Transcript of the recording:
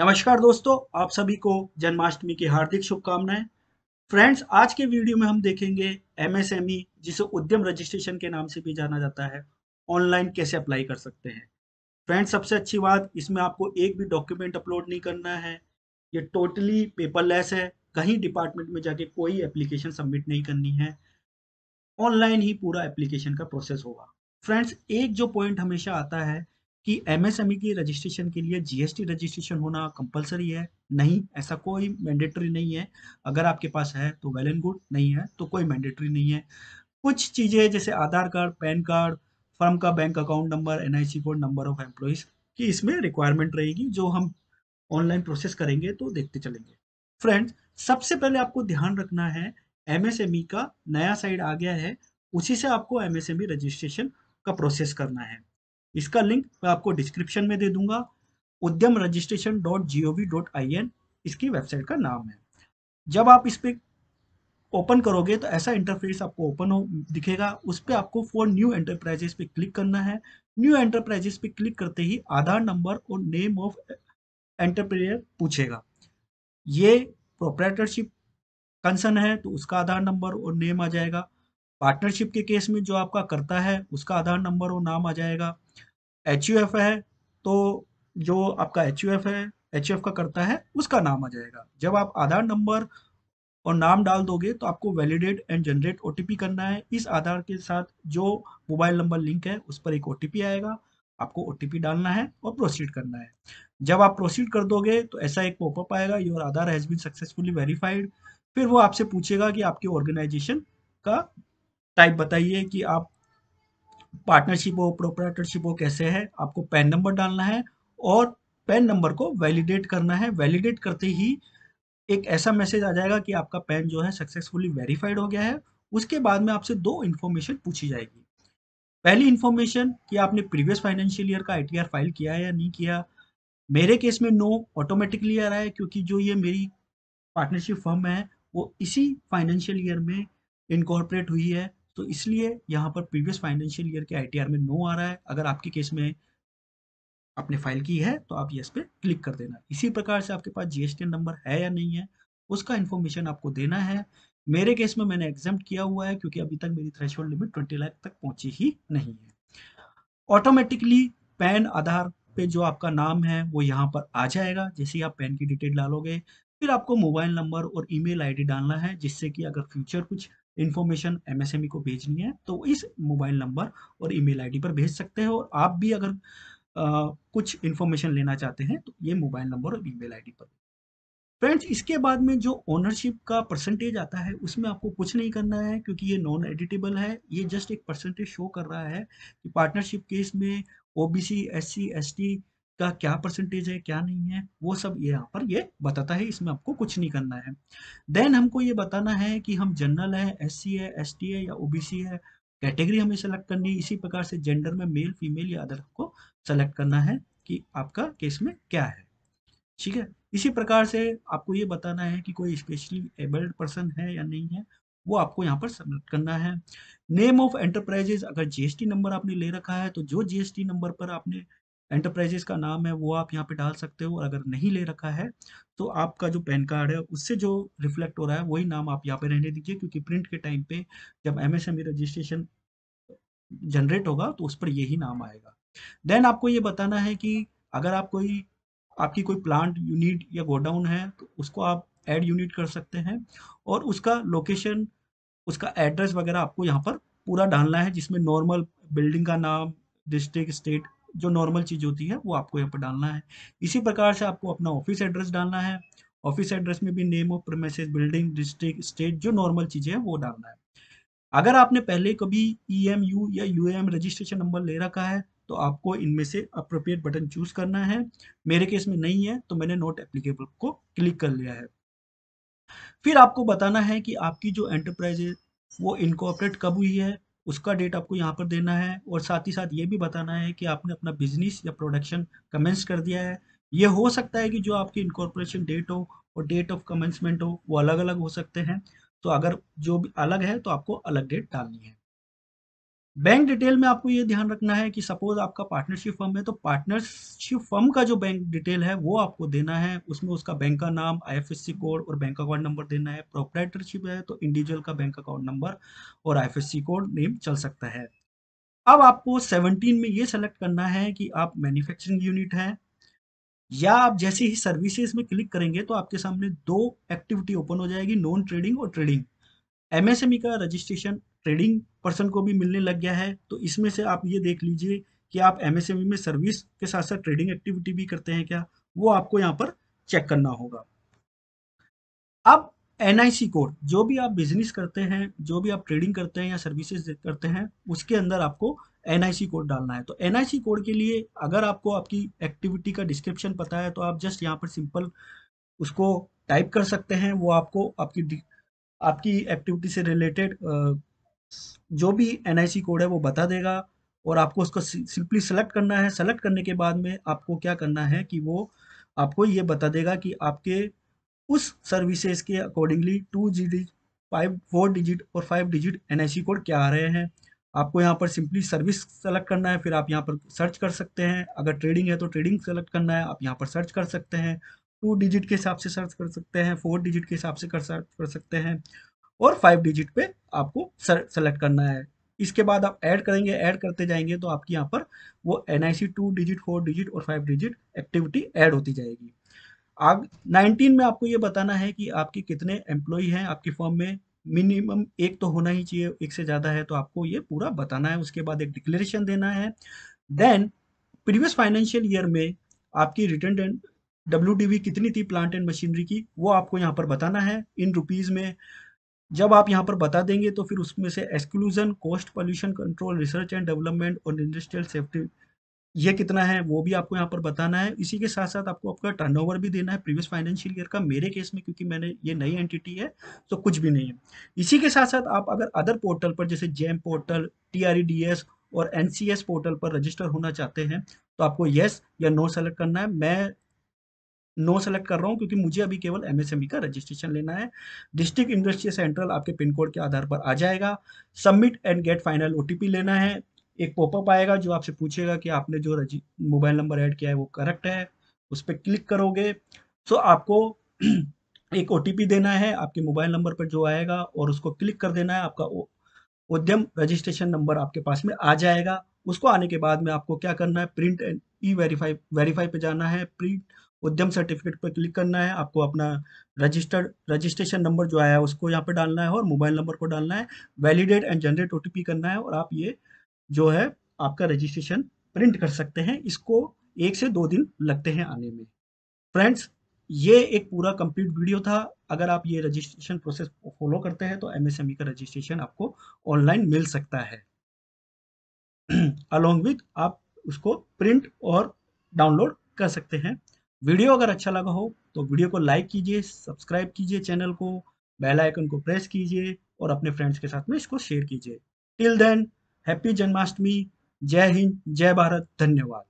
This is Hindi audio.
नमस्कार दोस्तों आप सभी को जन्माष्टमी की हार्दिक शुभकामनाएं फ्रेंड्स आज के वीडियो में हम देखेंगे एमएसएमई e, जिसे उद्यम रजिस्ट्रेशन के नाम से भी जाना जाता है ऑनलाइन कैसे अप्लाई कर सकते हैं फ्रेंड्स सबसे अच्छी बात इसमें आपको एक भी डॉक्यूमेंट अपलोड नहीं करना है ये टोटली पेपरलेस है कहीं डिपार्टमेंट में जाके कोई एप्लीकेशन सबमिट नहीं करनी है ऑनलाइन ही पूरा एप्लीकेशन का प्रोसेस होगा फ्रेंड्स एक जो पॉइंट हमेशा आता है कि एमएसएमई e की रजिस्ट्रेशन के लिए जीएसटी रजिस्ट्रेशन होना कंपलसरी है नहीं ऐसा कोई मैंडेटरी नहीं है अगर आपके पास है तो वेल एंड गुड नहीं है तो कोई मैंडेटरी नहीं है कुछ चीज़ें जैसे Aadhaar card PAN card firm का bank account number N code number of employees की इसमें रिक्वायरमेंट रहेगी जो हम ऑनलाइन प्रोसेस करेंगे तो देखते चलेंगे फ्रेंड्स सबसे पहले आपको ध्यान रखना है एमएसएमई e का नया साइड आ गया है उसी से आपको एमएसएमई रजिस्ट्रेशन e का प्रोसेस करना है इसका लिंक मैं आपको डिस्क्रिप्शन में दे दूंगा Udyam registration dot G O V dot I N इसकी वेबसाइट का नाम है जब आप इस पर ओपन करोगे तो ऐसा इंटरफेस आपको ओपन हो दिखेगा उस पर आपको फॉर न्यू एंटरप्राइजेस पे क्लिक करना है न्यू एंटरप्राइजेस पे क्लिक करते ही आधार नंबर और नेम ऑफ एंटरप्रेयर पूछेगा ये प्रोपरेटरशिप कंसर्न है तो उसका आधार नंबर और नेम आ जाएगा पार्टनरशिप के केस में जो आपका करता है उसका आधार नंबर और नाम आ जाएगा एच है तो जो आपका एच है एच का करता है उसका नाम आ जाएगा जब आप आधार नंबर और नाम डाल दोगे तो आपको वैलिडेट एंड जनरेट ओ करना है इस आधार के साथ जो मोबाइल नंबर लिंक है उस पर एक ओ आएगा आपको ओ डालना है और प्रोसीड करना है जब आप प्रोसीड कर दोगे तो ऐसा एक पॉपअप आएगा your Aadhaar has been successfully verified फिर वो आपसे पूछेगा कि आपके ऑर्गेनाइजेशन का टाइप बताइए कि आप पार्टनरशिप हो प्रोपराइटरशिप हो कैसे है आपको पैन नंबर डालना है और पैन नंबर को वैलिडेट करना है वैलिडेट करते ही एक ऐसा मैसेज आ जाएगा कि आपका पैन जो है सक्सेसफुली वेरीफाइड हो गया है उसके बाद में आपसे दो इन्फॉर्मेशन पूछी जाएगी पहली इन्फॉर्मेशन कि आपने प्रीवियस फाइनेंशियल ईयर का आई फाइल किया है या नहीं किया मेरे केस में नो ऑटोमेटिकली आ रहा है क्योंकि जो ये मेरी पार्टनरशिप फर्म है वो इसी फाइनेंशियल ईयर में इनकॉर्पोरेट हुई है तो इसलिए यहाँ पर प्रीवियस फाइनेंशियल ईयर के आई में नो आ रहा है अगर आपके केस में आपने फाइल की है तो आप इस पे क्लिक कर देना इसी प्रकार से आपके पास जीएसटी नंबर है या नहीं है उसका इन्फॉर्मेशन आपको देना है मेरे केस में मैंने एग्जाम किया हुआ है क्योंकि अभी तक मेरी थ्रेश लिमिट ट्वेंटी लाख तक पहुंची ही नहीं है ऑटोमेटिकली पैन आधार पे जो आपका नाम है वो यहाँ पर आ जाएगा जैसे ही आप पैन की डिटेल डालोगे फिर आपको मोबाइल नंबर और ईमेल आईडी डालना है जिससे कि अगर फ्यूचर कुछ इन्फॉर्मेशन एमएसएमई e को भेजनी है तो इस मोबाइल नंबर और ईमेल आईडी पर भेज सकते हैं और आप भी अगर आ, कुछ इन्फॉर्मेशन लेना चाहते हैं तो ये मोबाइल नंबर और ईमेल आईडी पर फ्रेंड्स इसके बाद में जो ओनरशिप का परसेंटेज आता है उसमें आपको कुछ नहीं करना है क्योंकि ये नॉन एडिटेबल है ये जस्ट एक परसेंटेज शो कर रहा है कि पार्टनरशिप केस में O B C S C S T का क्या परसेंटेज है क्या नहीं है वो सब ये यहाँ पर ये बताता है इसमें आपको कुछ नहीं करना है देन हमको ये बताना है कि हम जनरल है एस है एस है या ओ है कैटेगरी हमें सेलेक्ट करनी है इसी प्रकार से जेंडर में मेल फीमेल या अदर को सेलेक्ट करना है कि आपका केस में क्या है ठीक है इसी प्रकार से आपको ये बताना है कि कोई स्पेशली एबल्ड पर्सन है या नहीं है वो आपको यहाँ पर सबमिट करना है नेम ऑफ एंटरप्राइजेज अगर जीएसटी नंबर आपने ले रखा है तो जो जीएसटी नंबर पर आपने एंटरप्राइजेस का नाम है वो आप यहाँ पे डाल सकते हो अगर नहीं ले रखा है तो आपका जो पैन कार्ड है उससे जो रिफ्लेक्ट हो रहा है वही नाम आप यहाँ पे रहने दीजिए क्योंकि प्रिंट के टाइम पे जब एमएसएमई रजिस्ट्रेशन जनरेट होगा तो उस पर यही नाम आएगा देन आपको ये बताना है कि अगर आप कोई आपकी कोई प्लांट यूनिट या गोडाउन है तो उसको आप एड यूनिट कर सकते हैं और उसका लोकेशन उसका एड्रेस वगैरह आपको यहाँ पर पूरा डालना है जिसमें नॉर्मल बिल्डिंग का नाम डिस्ट्रिक्ट स्टेट जो नॉर्मल चीज़ होती है वो आपको यहाँ पर डालना है इसी प्रकार से आपको अपना ऑफिस एड्रेस डालना है ऑफिस एड्रेस में भी name of premises building district state जो नॉर्मल चीज़ें हैं वो डालना है अगर आपने पहले कभी ई एम यू या यू एम रजिस्ट्रेशन नंबर ले रखा है तो आपको इनमें से अप्रोप्रिएट बटन चूज करना है मेरे केस में नहीं है तो मैंने नोट एप्लीकेबल को क्लिक कर लिया है फिर आपको बताना है कि आपकी जो एंटरप्राइज है वो इनकोऑपरेट कब हुई है उसका डेट आपको यहाँ पर देना है और साथ ही साथ ये भी बताना है कि आपने अपना बिजनेस या प्रोडक्शन कमेंस कर दिया है ये हो सकता है कि जो आपकी इनकॉर्पोरेशन डेट हो और डेट ऑफ कमेंसमेंट हो वो अलग अलग हो सकते हैं तो अगर जो भी अलग है तो आपको अलग डेट डालनी है बैंक डिटेल में आपको ये ध्यान रखना है कि सपोज आपका पार्टनरशिप फर्म है तो पार्टनरशिप फर्म का जो बैंक डिटेल है वो आपको देना है उसमें उसका बैंक का नाम आईएफएससी कोड और बैंक अकाउंट नंबर देना है प्रोपराइटरशिप है तो इंडिविजुअल का बैंक अकाउंट नंबर और आईएफएससी कोड नेम चल सकता है अब आपको सेवनटीन में ये सेलेक्ट करना है कि आप मैन्युफैक्चरिंग यूनिट है या आप जैसे ही सर्विसेज में क्लिक करेंगे तो आपके सामने दो एक्टिविटी ओपन हो जाएगी नॉन ट्रेडिंग और ट्रेडिंग एमएसएमई e का रजिस्ट्रेशन ट्रेडिंग पर्सन को भी मिलने लग गया है तो इसमें से आप ये देख लीजिए कि आप एमएसएमई e में सर्विस के साथ साथ ट्रेडिंग एक्टिविटी भी करते हैं क्या वो आपको यहाँ पर चेक करना होगा अब एन कोड जो भी आप बिजनेस करते हैं जो भी आप ट्रेडिंग करते हैं या सर्विसेज करते हैं उसके अंदर आपको एनआईसी कोड डालना है तो एनआईसी कोड के लिए अगर आपको आपकी एक्टिविटी का डिस्क्रिप्शन पता है तो आप जस्ट यहाँ पर सिंपल उसको टाइप कर सकते हैं वो आपको आपकी आपकी एक्टिविटी से रिलेटेड जो भी एन कोड है वो बता देगा और आपको उसको सिंपली सेलेक्ट करना है सेलेक्ट करने के बाद में आपको क्या करना है कि वो आपको ये बता देगा कि आपके उस सर्विसेज के अकॉर्डिंगली टू जी फाइव फोर डिजिट और फाइव डिजिट एन कोड क्या आ रहे हैं आपको यहाँ पर सिंपली सर्विस सेलेक्ट करना है फिर आप यहाँ पर सर्च कर सकते हैं अगर ट्रेडिंग है तो ट्रेडिंग सेलेक्ट करना है आप यहाँ पर सर्च कर सकते हैं टू डिजिट के हिसाब से सर्च कर सकते हैं फोर डिजिट के हिसाब से कर सर्च कर सकते हैं और फाइव डिजिट पे आपको सेलेक्ट करना है इसके बाद आप ऐड करेंगे ऐड करते जाएंगे तो आपकी यहाँ पर वो N I C two digit four digit और फाइव डिजिट एक्टिविटी ऐड होती जाएगी आग 19 में आपको ये बताना है कि आपके कितने एम्प्लॉई हैं आपके फॉर्म में मिनिमम एक तो होना ही चाहिए एक से ज़्यादा है तो आपको ये पूरा बताना है उसके बाद एक डिक्लेरेशन देना है देन प्रीवियस फाइनेंशियल ईयर में आपकी रिटर्न एंड डब्ल्यू कितनी थी प्लांट एंड मशीनरी की वो आपको यहाँ पर बताना है इन रुपीज़ में जब आप यहाँ पर बता देंगे तो फिर उसमें से exclusion cost pollution control research and development और इंडस्ट्रियल सेफ्टी ये कितना है वो भी आपको यहाँ पर बताना है इसी के साथ साथ आपको आपका टर्नओवर भी देना है प्रीवियस फाइनेंशियल ईयर का मेरे केस में क्योंकि मैंने ये नई एंटिटी है तो कुछ भी नहीं है इसी के साथ साथ आप अगर अदर पोर्टल पर जैसे जेम पोर्टल टी और एन पोर्टल पर रजिस्टर होना चाहते हैं तो आपको येस या नो सेलेक्ट करना है मैं नो सेलेक्ट कर रहा हूँ क्योंकि मुझे अभी केवल एमएसएमई e का रजिस्ट्रेशन लेना है डिस्ट्रिक्ट इंडस्ट्री सेंट्रल आपके पिन कोड के आधार पर आ जाएगा submit and get final O लेना है एक पॉपअप आएगा जो आपसे पूछेगा कि आपने जो मोबाइल नंबर ऐड किया है वो करेक्ट है उस पर क्लिक करोगे सो आपको एक ओ देना है आपके मोबाइल नंबर पर जो आएगा और उसको क्लिक कर देना है आपका उद्यम रजिस्ट्रेशन नंबर आपके पास में आ जाएगा उसको आने के बाद में आपको क्या करना है print and E verify verify पे जाना है प्रिंट उद्यम सर्टिफिकेट पर क्लिक करना है आपको अपना रजिस्टर्ड रजिस्ट्रेशन नंबर जो आया है उसको यहाँ पे डालना है और मोबाइल नंबर को डालना है वैलिडेट एंड जनरेट ओ करना है और आप ये जो है आपका रजिस्ट्रेशन प्रिंट कर सकते हैं इसको एक से दो दिन लगते हैं आने में फ्रेंड्स ये एक पूरा कंप्लीट वीडियो था अगर आप ये रजिस्ट्रेशन प्रोसेस फॉलो करते हैं तो ई e का रजिस्ट्रेशन आपको ऑनलाइन मिल सकता है अलोंग विथ आप उसको प्रिंट और डाउनलोड कर सकते हैं वीडियो अगर अच्छा लगा हो तो वीडियो को लाइक कीजिए सब्सक्राइब कीजिए चैनल को बेल आइकन को प्रेस कीजिए और अपने फ्रेंड्स के साथ में इसको शेयर कीजिए टिल देन हैप्पी जन्माष्टमी जय हिंद जय भारत धन्यवाद